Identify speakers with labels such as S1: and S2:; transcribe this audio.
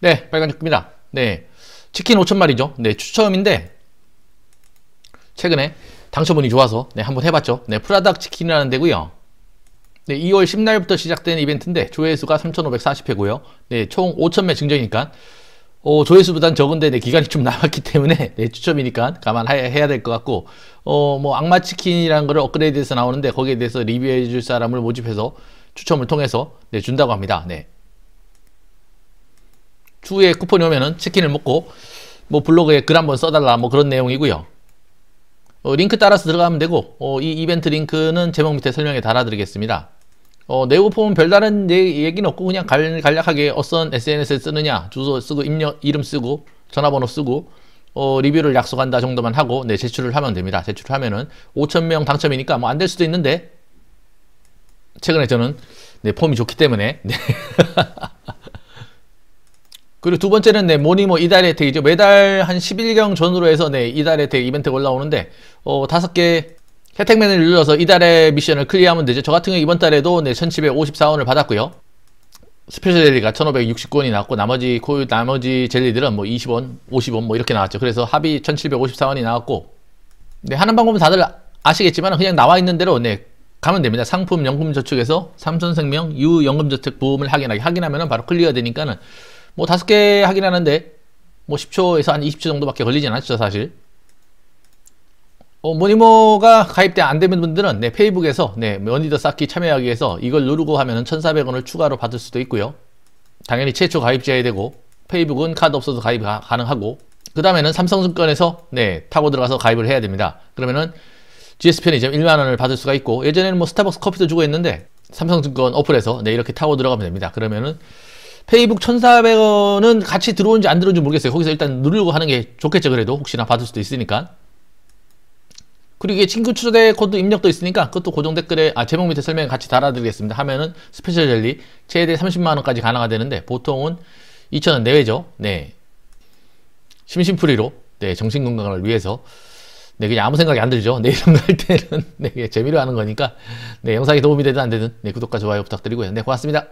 S1: 네, 빨간색입니다. 네, 치킨 5천 마리죠. 네, 추첨인데 최근에 당첨운이 좋아서 네, 한번 해봤죠. 네, 프라닥 치킨이라는 데고요. 네, 2월 10날부터 시작된 이벤트인데 조회수가 3,540회고요. 네, 총5천매 증정이니까 어, 조회수보단 적은데 네, 기간이 좀 남았기 때문에 네, 추첨이니까 감안해야 될 것 같고 어, 뭐 악마 치킨이라는 거를 업그레이드해서 나오는데 거기에 대해서 리뷰해 줄 사람을 모집해서 추첨을 통해서 네, 준다고 합니다. 네. 주에 쿠폰이 오면은 치킨을 먹고 뭐 블로그에 글 한번 써달라 뭐 그런 내용이고요. 어, 링크 따라서 들어가면 되고 어, 이 이벤트 링크는 제목 밑에 설명에 달아드리겠습니다. 어, 내부 폼은 별다른 내, 얘기는 없고 그냥 간, 간략하게 어떤 SNS에 쓰느냐 주소 쓰고 입력 이름 쓰고 전화번호 쓰고 어, 리뷰를 약속한다 정도만 하고 네 제출을 하면 됩니다. 제출하면은 5천명 당첨이니까 뭐 안 될 수도 있는데 최근에 저는 네 폼이 좋기 때문에 네. 그리고 두 번째는 네, 모니모 뭐 이달 혜택이죠. 매달 한 10일경 전후로 해서 네, 이달 혜택 이벤트가 올라오는데 어, 다섯 개 혜택 맨을 눌러서 이달의 미션을 클리어하면 되죠. 저 같은 경우 이번 달에도 네, 1754원을 받았고요. 스페셜 젤리가 1569원이 나왔고 나머지 코유 나머지 젤리들은 뭐 20원, 50원 뭐 이렇게 나왔죠. 그래서 합이 1754원이 나왔고 네, 하는 방법은 다들 아시겠지만 그냥 나와 있는 대로 네, 가면 됩니다. 상품 연금저축에서 삼선생명 유연금저축 보험을 확인하기 확인하면 바로 클리어 되니까는 뭐 다섯 개 하긴 하는데 뭐 10초에서 한 20초 정도밖에 걸리진 않죠 사실 어, 모니모가 가입돼 안 되는 분들은 네, 페이북에서 네, 머니더 쌓기 참여하기 위해서 이걸 누르고 하면 은 1,400원을 추가로 받을 수도 있고요 당연히 최초 가입자야 되고 페이북은 카드 없어도 가입 가, 가능하고 그 다음에는 삼성증권에서 네, 타고 들어가서 가입을 해야 됩니다 그러면은 GS 편의점 1만원을 받을 수가 있고 예전에는 뭐 스타벅스 커피도 주고 했는데 삼성증권 어플에서 네, 이렇게 타고 들어가면 됩니다 그러면은 페이북 1,400원은 같이 들어온지 안 들어온지 모르겠어요. 거기서 일단 누르려고 하는 게 좋겠죠. 그래도 혹시나 받을 수도 있으니까. 그리고 이게 친구 초대 코드 입력도 있으니까 그것도 고정 댓글에 아 제목 밑에 설명 같이 달아드리겠습니다. 하면은 스페셜 젤리 최대 30만 원까지 가능하 되는데 보통은 2 0 0 0원 내외죠. 네. 심심풀이로 네 정신 건강을 위해서 네 그냥 아무 생각이 안 들죠. 네 이런 거할 때는 네 재미로 하는 거니까 네 영상이 도움이 되든 안 되든 네 구독과 좋아요 부탁드리고요. 네 고맙습니다.